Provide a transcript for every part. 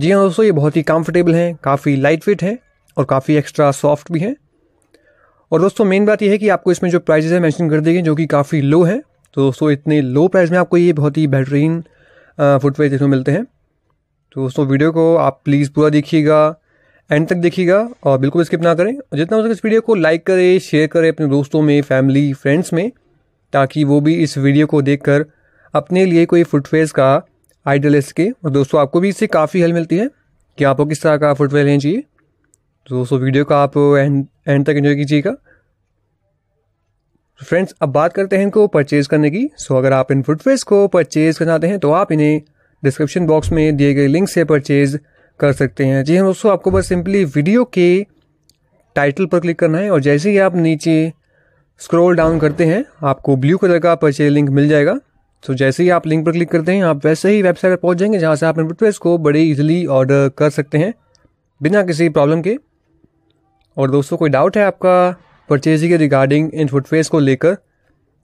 जी हाँ दोस्तों ये बहुत ही कंफर्टेबल हैं काफ़ी लाइट वेट हैं और काफ़ी एक्स्ट्रा सॉफ्ट भी हैं और दोस्तों मेन बात यह है कि आपको इसमें जो प्राइजेज़ हैं मैंशन कर देंगे जो कि काफ़ी लो हैं तो दोस्तों इतने लो प्राइस में आपको ये बहुत ही बेहतरीन फुटवेयर देखने मिलते हैं तो दोस्तों वीडियो को आप प्लीज़ पूरा देखिएगा एंड तक देखिएगा और बिल्कुल स्किप ना करें और जितना हो सके इस वीडियो को लाइक करें शेयर करें अपने दोस्तों में फैमिली फ्रेंड्स में ताकि वो भी इस वीडियो को देखकर अपने लिए कोई फुटवेयर का आइडल एस के और दोस्तों आपको भी इससे काफ़ी हेल्प मिलती है कि आपको किस तरह का फुटवेयर लेना चाहिए तो दोस्तों वीडियो का आप एंड एंड तक एंजॉय कीजिएगा फ्रेंड्स तो अब बात करते हैं इनको परचेज़ करने की सो अगर आप इन फुटवेयर को परचेज़ करना चाहते हैं तो आप इन्हें डिस्क्रिप्शन बॉक्स में दिए गए लिंक से परचेज़ कर सकते हैं जी हाँ दोस्तों आपको बस सिंपली वीडियो के टाइटल पर क्लिक करना है और जैसे ही आप नीचे स्क्रॉल डाउन करते हैं आपको ब्लू कलर का परचेज लिंक मिल जाएगा तो जैसे ही आप लिंक पर क्लिक करते हैं आप वैसे ही वेबसाइट पर पहुंच जाएंगे जहाँ से आप अपने प्रोडक्ट्स को बड़े इजीली ऑर्डर कर सकते हैं बिना किसी प्रॉब्लम के और दोस्तों कोई डाउट है आपका परचेजी के रिगार्डिंग इन फुटफेस को लेकर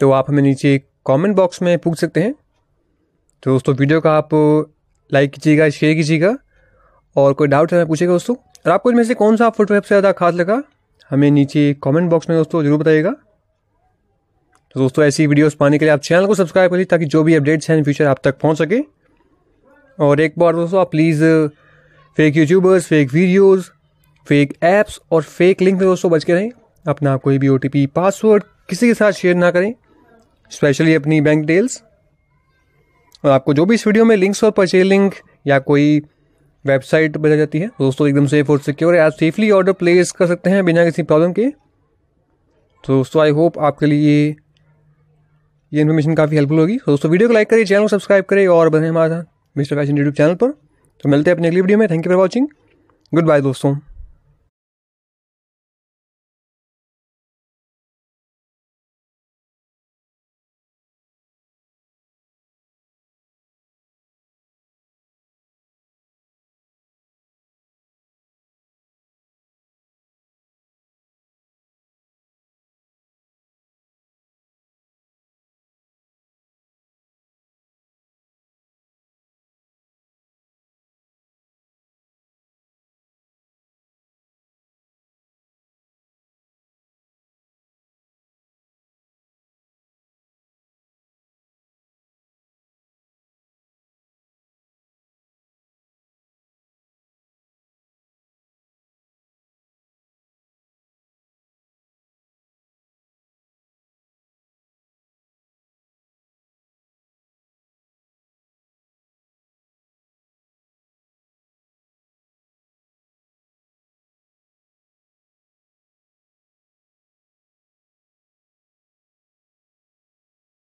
तो आप हमें नीचे कमेंट बॉक्स में पूछ सकते हैं तो दोस्तों वीडियो का आप लाइक कीजिएगा शेयर कीजिएगा और कोई डाउट है तो हमें पूछेगा दोस्तों और आपको इनमें से कौन सा फुटवेयर से ज़्यादा खास लगा हमें नीचे कमेंट बॉक्स में दोस्तों ज़रूर बताइएगा तो दोस्तों ऐसी वीडियोस पाने के लिए आप चैनल को सब्सक्राइब करिए ताकि जो भी अपडेट्स हैं इन फ्यूचर आप तक पहुँच सके और एक बार दोस्तों आप please fake YouTubers fake videos fake apps और फेक लिंक में दोस्तों बच के रहें अपना कोई भी ओ पासवर्ड किसी के साथ शेयर ना करें स्पेशली अपनी बैंक डिटेल्स और आपको जो भी इस वीडियो में लिंक्स और परचेज लिंक या कोई वेबसाइट बजा जाती है दोस्तों एकदम सेफ और सिक्योर है आप सेफली ऑर्डर प्लेस कर सकते हैं बिना किसी प्रॉब्लम के तो दोस्तों आई होप आपके लिए ये इन्फॉर्मेशन काफ़ी हेल्पफुल होगी तो दोस्तों वीडियो को लाइक करिए चैनल को सब्सक्राइब करिए और बने हमारे मिस्टर फैशन यूट्यूब चैनल पर तो मिलते हैं अपने अगली वीडियो में thank you for watching good bye दोस्तों